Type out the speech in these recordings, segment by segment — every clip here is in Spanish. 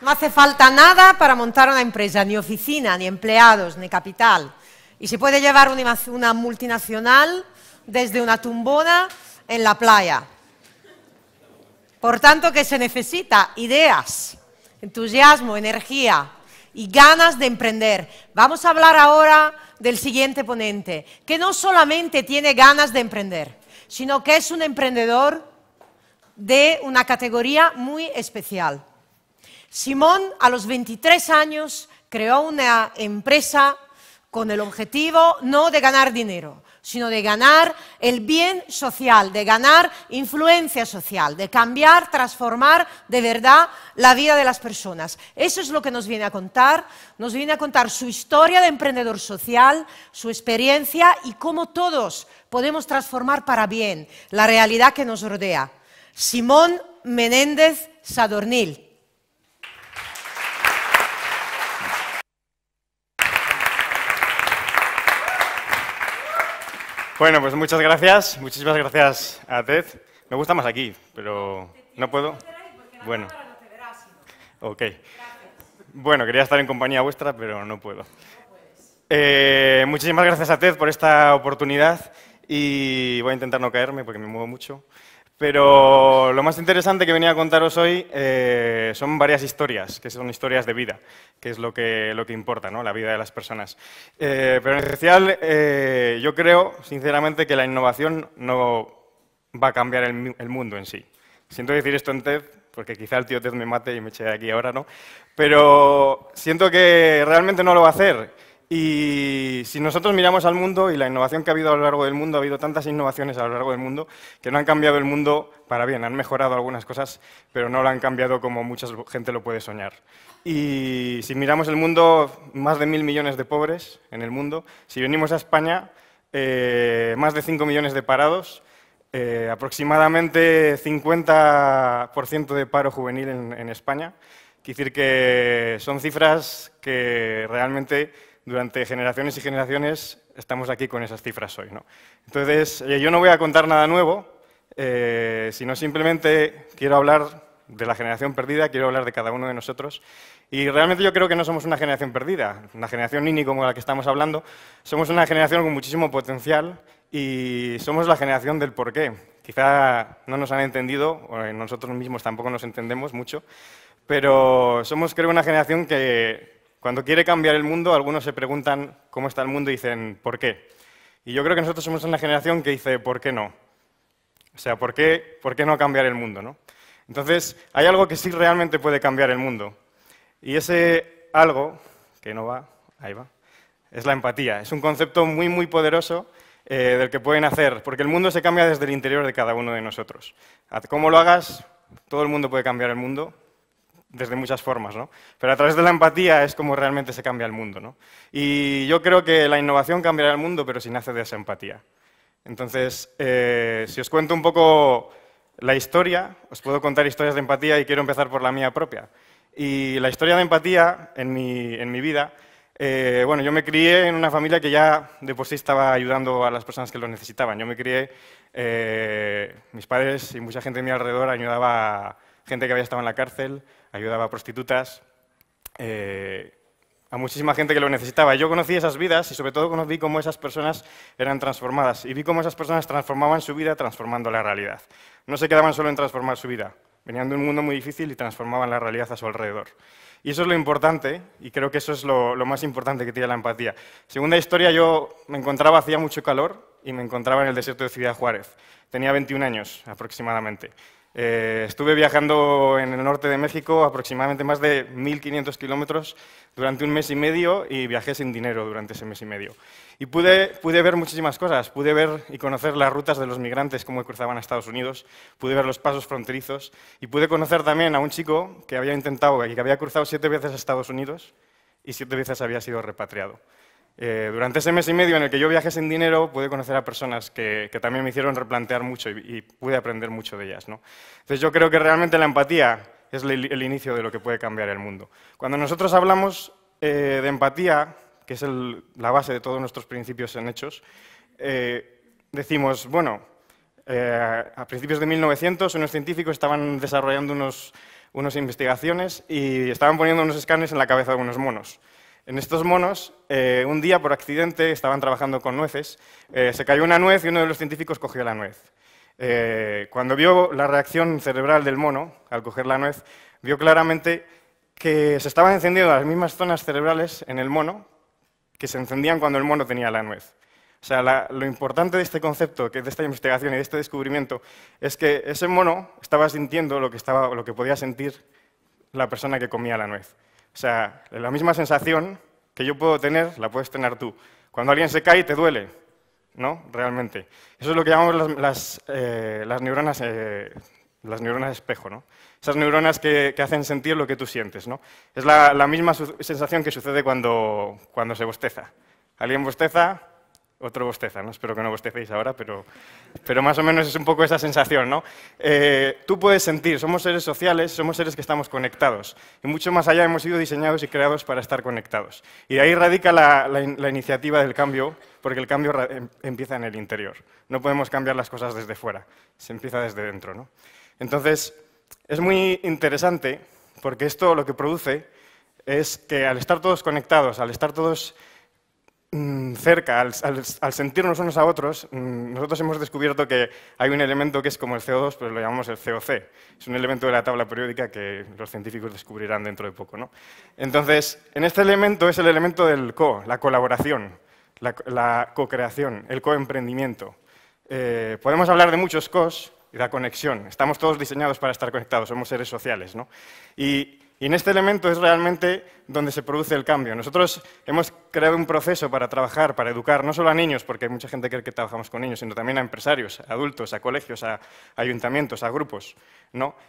No hace falta nada para montar una empresa, ni oficina, ni empleados, ni capital. Y se puede llevar una multinacional desde una tumbona en la playa. Por tanto, que se necesita ideas, entusiasmo, energía y ganas de emprender. Vamos a hablar ahora del siguiente ponente, que no solamente tiene ganas de emprender, sino que es un emprendedor de una categoría muy especial. Simón a los 23 años creó una empresa con el objetivo no de ganar dinero, sino de ganar el bien social, de ganar influencia social, de cambiar, transformar de verdad la vida de las personas. Eso es lo que nos viene a contar. Nos viene a contar su historia de emprendedor social, su experiencia y cómo todos podemos transformar para bien la realidad que nos rodea. Simón Menéndez Sadornil. Bueno, pues muchas gracias. Muchísimas gracias a Ted. Me gusta más aquí, pero no puedo. Bueno. Ok. Bueno, quería estar en compañía vuestra, pero no puedo. Eh, muchísimas gracias a Ted por esta oportunidad y voy a intentar no caerme porque me muevo mucho. Pero lo más interesante que venía a contaros hoy eh, son varias historias, que son historias de vida, que es lo que, importa, ¿no? la vida de las personas. Eh, pero en especial, eh, yo creo, sinceramente, que la innovación no va a cambiar el, el, mundo en sí. Siento decir esto en TED, porque quizá el tío TED me mate y me eche de aquí ahora, ¿no? Pero siento que realmente no lo va a hacer. Y si nosotros miramos al mundo y la innovación que ha habido a lo largo del mundo, ha habido tantas innovaciones a lo largo del mundo que no han cambiado el mundo para bien, han mejorado algunas cosas, pero no lo han cambiado como mucha gente lo puede soñar. Y si miramos el mundo, más de mil millones de pobres en el mundo. Si venimos a España, eh, más de cinco millones de parados, eh, aproximadamente 50% de paro juvenil en, en España. Quiere decir que son cifras que realmente durante generaciones y generaciones estamos aquí con esas cifras hoy. ¿no? Entonces, eh, yo no voy a contar nada nuevo, eh, sino simplemente quiero hablar de la generación perdida, quiero hablar de cada uno de nosotros. Y realmente yo creo que no somos una generación perdida, una generación ni como la que estamos hablando, somos una generación con muchísimo potencial y somos la generación del porqué. Quizá no nos han entendido, o eh, nosotros mismos tampoco nos entendemos mucho, pero somos creo una generación que cuando quiere cambiar el mundo, algunos se preguntan cómo está el mundo y dicen, ¿por qué? Y yo creo que nosotros somos una generación que dice, ¿por qué no? O sea, ¿por qué, por qué no cambiar el mundo? Entonces, hay algo que sí realmente puede cambiar el mundo. Y ese algo, que no va, ahí va, es la empatía. Es un concepto muy, muy poderoso eh, del que pueden hacer, porque el mundo se cambia desde el interior de cada uno de nosotros. Cómo lo hagas, todo el mundo puede cambiar el mundo desde muchas formas, ¿no? Pero a través de la empatía es como realmente se cambia el mundo, ¿no? Y yo creo que la innovación cambiará el mundo, pero si nace de esa empatía. Entonces, eh, si os cuento un poco la historia, os puedo contar historias de empatía y quiero empezar por la mía propia. Y la historia de empatía en mi, en mi vida, eh, bueno, yo me crié en una familia que ya de por sí estaba ayudando a las personas que lo necesitaban. Yo me crié, eh, mis padres y mucha gente de mi alrededor ayudaba a gente que había estado en la cárcel, ayudaba a prostitutas, eh, a muchísima gente que lo necesitaba. Yo conocí esas vidas y sobre todo conocí cómo esas personas eran transformadas y vi cómo esas personas transformaban su vida transformando la realidad. No se quedaban solo en transformar su vida, venían de un mundo muy difícil y transformaban la realidad a su alrededor. Y eso es lo importante, y creo que eso es lo más importante que tiene la empatía. Segunda historia, yo me encontraba, hacía mucho calor, y me encontraba en el desierto de Ciudad Juárez. Tenía 21 años aproximadamente. Eh, estuve viajando en el norte de México aproximadamente más de 1.500 kilómetros durante un mes y medio y viajé sin dinero durante ese mes y medio. Y pude, pude ver muchísimas cosas. Pude ver y conocer las rutas de los migrantes, cómo cruzaban a Estados Unidos, pude ver los pasos fronterizos y pude conocer también a un chico que había intentado, que había cruzado siete veces a Estados Unidos y siete veces había sido repatriado. Eh, durante ese mes y medio en el que yo viajé sin dinero, pude conocer a personas que, también me hicieron replantear mucho y, pude aprender mucho de ellas. ¿no? Entonces yo creo que realmente la empatía es el, inicio de lo que puede cambiar el mundo. Cuando nosotros hablamos eh, de empatía, que es la base de todos nuestros principios en hechos, eh, decimos, bueno, a principios de 1900 unos científicos estaban desarrollando unas investigaciones y estaban poniendo unos escáneres en la cabeza de unos monos. En estos monos, eh, un día por accidente estaban trabajando con nueces, eh, se cayó una nuez y uno de los científicos cogió la nuez. Eh, cuando vio la reacción cerebral del mono al coger la nuez, vio claramente que se estaban encendiendo las mismas zonas cerebrales en el mono que se encendían cuando el mono tenía la nuez. O sea, lo importante de este concepto, de esta investigación y de este descubrimiento, es que ese mono estaba sintiendo lo que, estaba, lo que podía sentir la persona que comía la nuez. O sea, la misma sensación que yo puedo tener, la puedes tener tú. Cuando alguien se cae, te duele, ¿no? Realmente. Eso es lo que llamamos las, eh, eh, neuronas, espejo, ¿no? Esas neuronas que, hacen sentir lo que tú sientes, ¿no? Es la, misma sensación que sucede cuando, cuando se bosteza. Alguien bosteza, otro bosteza, ¿no? Espero que no bostecéis ahora, pero, pero más o menos es un poco esa sensación, ¿no? Eh, tú puedes sentir, somos seres sociales, somos seres que estamos conectados. Y mucho más allá hemos sido diseñados y creados para estar conectados. Y de ahí radica la, la iniciativa del cambio, porque el cambio em, empieza en el interior. No podemos cambiar las cosas desde fuera, se empieza desde dentro, ¿no? Entonces, es muy interesante, porque esto lo que produce es que al estar todos conectados, al estar todos Mm, cerca, al, sentirnos unos a otros, mm, nosotros hemos descubierto que hay un elemento que es como el CO2, pero pues lo llamamos el COC. Es un elemento de la tabla periódica que los científicos descubrirán dentro de poco. ¿no? Entonces, en este elemento es el elemento del CO, la colaboración, la, co-creación, el co-emprendimiento. Eh, podemos hablar de muchos COs y la conexión. Estamos todos diseñados para estar conectados, somos seres sociales. ¿no? Y en este elemento es realmente donde se produce el cambio. Nosotros hemos creado un proceso para trabajar, para educar, no solo a niños, porque hay mucha gente que cree que trabajamos con niños, sino también a empresarios, a adultos, a colegios, a ayuntamientos, a grupos.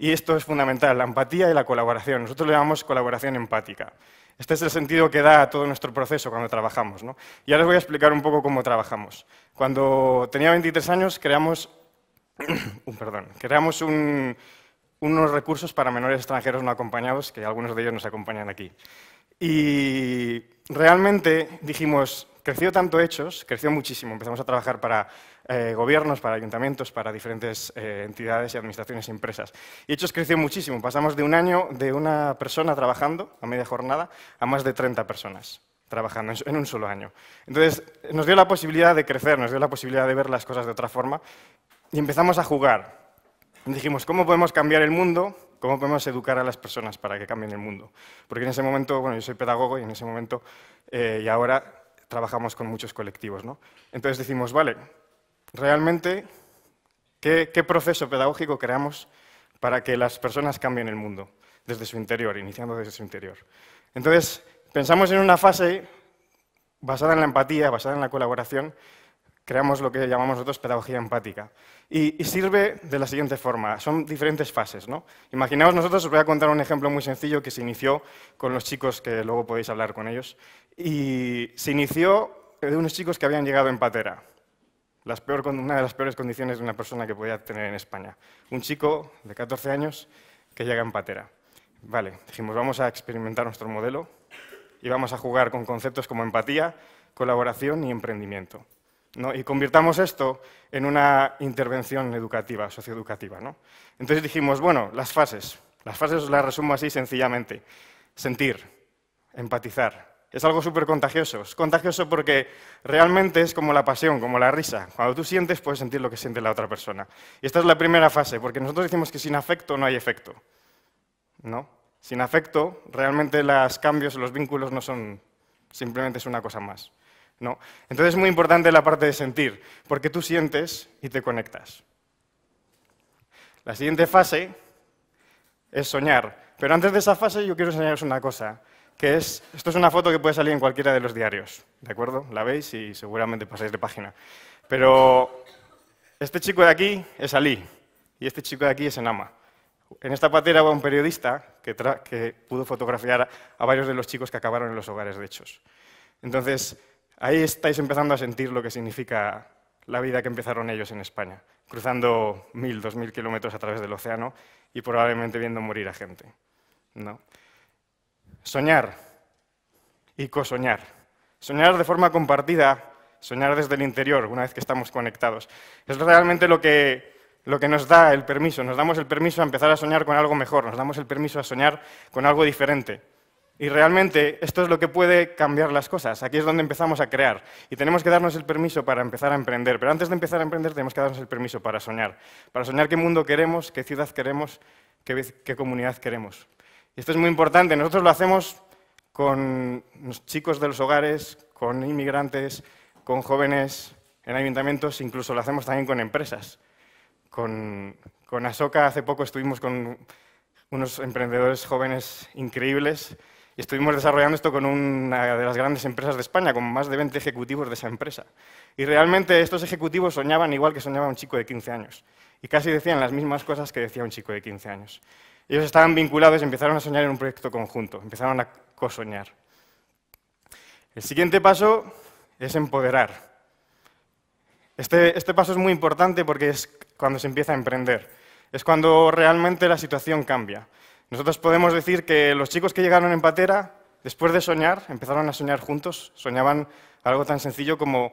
Y esto es fundamental, la empatía y la colaboración. Nosotros le llamamos colaboración empática. Este es el sentido que da a todo nuestro proceso cuando trabajamos. ¿no? Y ahora os voy a explicar un poco cómo trabajamos. Cuando tenía 23 años creamos, perdón, creamos un, unos recursos para menores extranjeros no acompañados, que algunos de ellos nos acompañan aquí. Y realmente dijimos, creció tanto Hechos, creció muchísimo. Empezamos a trabajar para eh, gobiernos, para ayuntamientos, para diferentes eh, entidades y administraciones y e empresas. Y Hechos creció muchísimo. Pasamos de un año de una persona trabajando a media jornada a más de 30 personas trabajando en un solo año. Entonces, nos dio la posibilidad de crecer, nos dio la posibilidad de ver las cosas de otra forma y empezamos a jugar dijimos, ¿cómo podemos cambiar el mundo? ¿Cómo podemos educar a las personas para que cambien el mundo? Porque en ese momento, bueno, yo soy pedagogo y en ese momento eh, y ahora trabajamos con muchos colectivos, ¿no? Entonces decimos, vale, realmente, qué proceso pedagógico creamos para que las personas cambien el mundo desde su interior, iniciando desde su interior? Entonces, pensamos en una fase basada en la empatía, basada en la colaboración, creamos lo que llamamos nosotros pedagogía empática. Y, sirve de la siguiente forma, son diferentes fases. ¿no? Imaginaos nosotros, os voy a contar un ejemplo muy sencillo que se inició con los chicos, que luego podéis hablar con ellos, y se inició de unos chicos que habían llegado en patera, las una de las peores condiciones de una persona que podía tener en España. Un chico de 14 años que llega en patera. Vale, dijimos, vamos a experimentar nuestro modelo y vamos a jugar con conceptos como empatía, colaboración y emprendimiento y convirtamos esto en una intervención educativa, socioeducativa. ¿no? Entonces dijimos, bueno, las fases. Las fases las resumo así sencillamente. Sentir, empatizar. Es algo súper contagioso. Es contagioso porque realmente es como la pasión, como la risa. Cuando tú sientes, puedes sentir lo que siente la otra persona. Y esta es la primera fase, porque nosotros decimos que sin afecto no hay efecto. ¿No? Sin afecto, realmente los cambios, los vínculos no son, simplemente es una cosa más. Entonces es muy importante la parte de sentir, porque tú sientes y te conectas. La siguiente fase es soñar, pero antes de esa fase yo quiero enseñaros una cosa, que es, esto es una foto que puede salir en cualquiera de los diarios, ¿de acuerdo? La veis y seguramente pasáis de página. Pero este chico de aquí es Ali y este chico de aquí es Enama. En esta patera va un periodista que, pudo fotografiar a, a varios de los chicos que acabaron en los hogares de hechos. Entonces, Ahí estáis empezando a sentir lo que significa la vida que empezaron ellos en España, cruzando mil, dos mil kilómetros a través del océano y probablemente viendo morir a gente. ¿no? Soñar y cosoñar. Soñar de forma compartida, soñar desde el interior, una vez que estamos conectados. Es realmente lo que, lo que nos da el permiso. Nos damos el permiso a empezar a soñar con algo mejor, nos damos el permiso a soñar con algo diferente. Y realmente esto es lo que puede cambiar las cosas. Aquí es donde empezamos a crear. Y tenemos que darnos el permiso para empezar a emprender. Pero antes de empezar a emprender tenemos que darnos el permiso para soñar. Para soñar qué mundo queremos, qué ciudad queremos, qué, comunidad queremos. Y esto es muy importante. Nosotros lo hacemos con los chicos de los hogares, con inmigrantes, con jóvenes en ayuntamientos, incluso lo hacemos también con empresas. Con, con Asoca hace poco estuvimos con unos emprendedores jóvenes increíbles estuvimos desarrollando esto con una de las grandes empresas de España, con más de 20 ejecutivos de esa empresa. Y realmente estos ejecutivos soñaban igual que soñaba un chico de 15 años. Y casi decían las mismas cosas que decía un chico de 15 años. Ellos estaban vinculados y empezaron a soñar en un proyecto conjunto, empezaron a cosoñar. El siguiente paso es empoderar. Este, este paso es muy importante porque es cuando se empieza a emprender. Es cuando realmente la situación cambia. Nosotros podemos decir que los chicos que llegaron en patera, después de soñar, empezaron a soñar juntos, soñaban algo tan sencillo como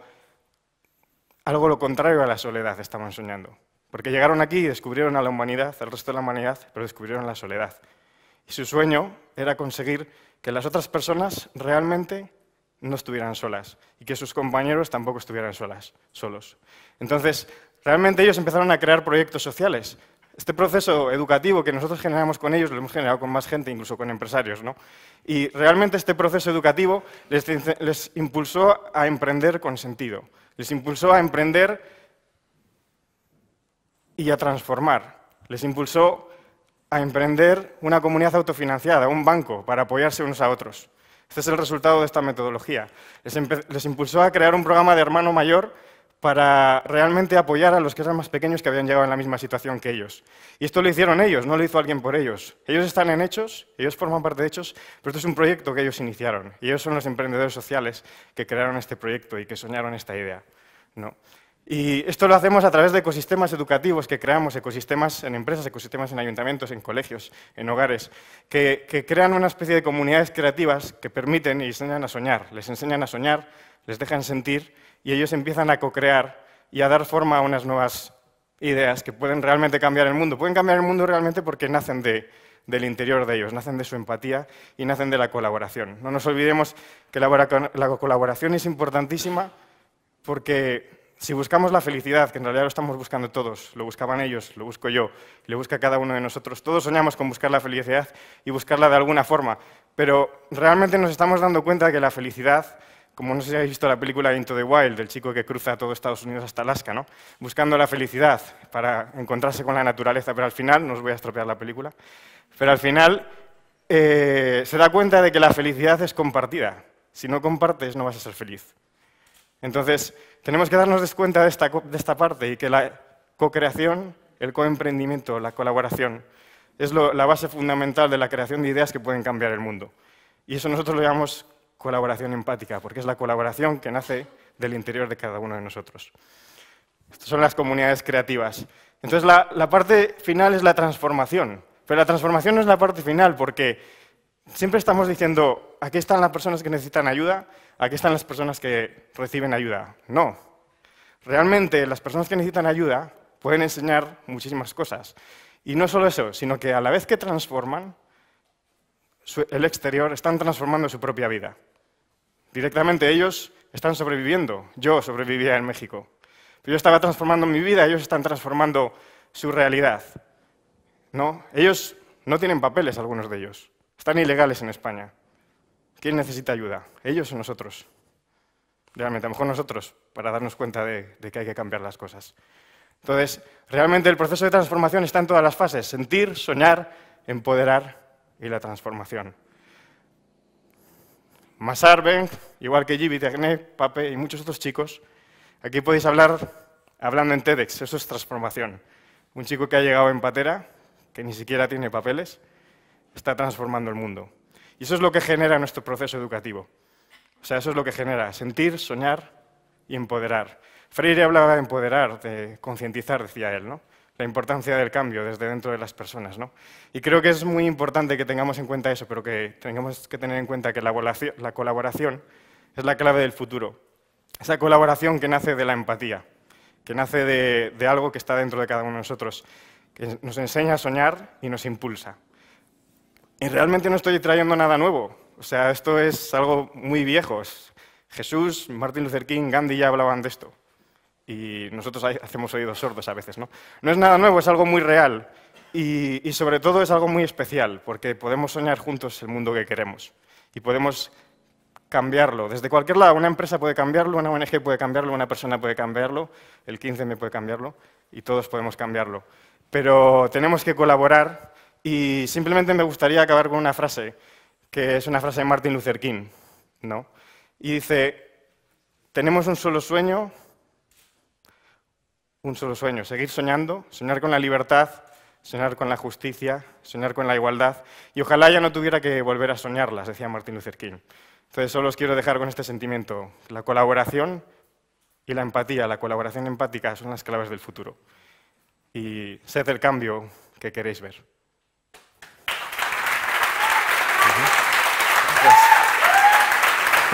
algo lo contrario a la soledad estaban soñando. Porque llegaron aquí y descubrieron a la humanidad, al resto de la humanidad, pero descubrieron la soledad. Y su sueño era conseguir que las otras personas realmente no estuvieran solas y que sus compañeros tampoco estuvieran solas, solos. Entonces, realmente ellos empezaron a crear proyectos sociales. Este proceso educativo que nosotros generamos con ellos lo hemos generado con más gente, incluso con empresarios. Y realmente este proceso educativo les, impulsó a emprender con sentido, les impulsó a emprender y a transformar, les impulsó a emprender una comunidad autofinanciada, un banco, para apoyarse unos a otros. Este es el resultado de esta metodología. les impulsó a crear un programa de hermano mayor para realmente apoyar a los que eran más pequeños que habían llegado en la misma situación que ellos. Y esto lo hicieron ellos, no lo hizo alguien por ellos. Ellos están en Hechos, ellos forman parte de Hechos, pero esto es un proyecto que ellos iniciaron. Y ellos son los emprendedores sociales que crearon este proyecto y que soñaron esta idea. ¿no? Y esto lo hacemos a través de ecosistemas educativos que creamos, ecosistemas en empresas, ecosistemas en ayuntamientos, en colegios, en hogares, que, crean una especie de comunidades creativas que permiten y enseñan a soñar. Les enseñan a soñar, les dejan sentir y ellos empiezan a co-crear y a dar forma a unas nuevas ideas que pueden realmente cambiar el mundo. Pueden cambiar el mundo realmente porque nacen del interior de ellos, nacen de su empatía y nacen de la colaboración. No nos olvidemos que la colaboración es importantísima porque si buscamos la felicidad, que en realidad lo estamos buscando todos, lo buscaban ellos, lo busco yo, lo busca cada uno de nosotros, todos soñamos con buscar la felicidad y buscarla de alguna forma, pero realmente nos estamos dando cuenta de que la felicidad, como no sé si habéis visto la película Into the Wild, del chico que cruza todo Estados Unidos hasta Alaska, ¿no? buscando la felicidad para encontrarse con la naturaleza, pero al final, no os voy a estropear la película, pero al final eh, se da cuenta de que la felicidad es compartida. Si no compartes, no vas a ser feliz. Entonces, tenemos que darnos cuenta de esta, parte y que la co-creación, el coemprendimiento, la colaboración, es la base fundamental de la creación de ideas que pueden cambiar el mundo. Y eso nosotros lo llamamos colaboración empática, porque es la colaboración que nace del interior de cada uno de nosotros. Estas son las comunidades creativas. Entonces, la parte final es la transformación. Pero la transformación no es la parte final, porque siempre estamos diciendo, aquí están las personas que necesitan ayuda, aquí están las personas que reciben ayuda. No. Realmente las personas que necesitan ayuda pueden enseñar muchísimas cosas. Y no solo eso, sino que a la vez que transforman el exterior, están transformando su propia vida. Directamente ellos están sobreviviendo. Yo sobrevivía en México. yo estaba transformando mi vida, ellos están transformando su realidad. ¿No? Ellos no tienen papeles, algunos de ellos. Están ilegales en España. ¿Quién necesita ayuda? ¿Ellos o nosotros? Realmente, a lo mejor nosotros, para darnos cuenta de, que hay que cambiar las cosas. Entonces, realmente el proceso de transformación está en todas las fases. Sentir, soñar, empoderar y la transformación. Masarben, igual que Jibi, Tecne, Pape y muchos otros chicos, aquí podéis hablar hablando en TEDx, eso es transformación. Un chico que ha llegado en patera, que ni siquiera tiene papeles, está transformando el mundo. Y eso es lo que genera nuestro proceso educativo. O sea, eso es lo que genera sentir, soñar y empoderar. Freire hablaba de empoderar, de concientizar, decía él, ¿no? la importancia del cambio desde dentro de las personas. ¿no? Y creo que es muy importante que tengamos en cuenta eso, pero que tengamos que tener en cuenta que la colaboración es la clave del futuro. Esa colaboración que nace de la empatía, que nace de, de algo que está dentro de cada uno de nosotros, que nos enseña a soñar y nos impulsa. Y realmente no estoy trayendo nada nuevo. O sea, esto es algo muy viejo. Jesús, Martin Luther King, Gandhi ya hablaban de esto. Y nosotros hacemos oídos sordos a veces, ¿no? No es nada nuevo, es algo muy real. Y, sobre todo es algo muy especial, porque podemos soñar juntos el mundo que queremos. Y podemos cambiarlo. Desde cualquier lado, una empresa puede cambiarlo, una ONG puede cambiarlo, una persona puede cambiarlo, el 15M puede cambiarlo y todos podemos cambiarlo. Pero tenemos que colaborar y simplemente me gustaría acabar con una frase, que es una frase de Martin Luther King, ¿no? Y dice, tenemos un solo sueño, un solo sueño, seguir soñando, soñar con la libertad, soñar con la justicia, soñar con la igualdad, y ojalá ya no tuviera que volver a soñarlas, decía Martin Luther King. Entonces solo os quiero dejar con este sentimiento, la colaboración y la empatía, la colaboración empática son las claves del futuro. Y sed el cambio que queréis ver.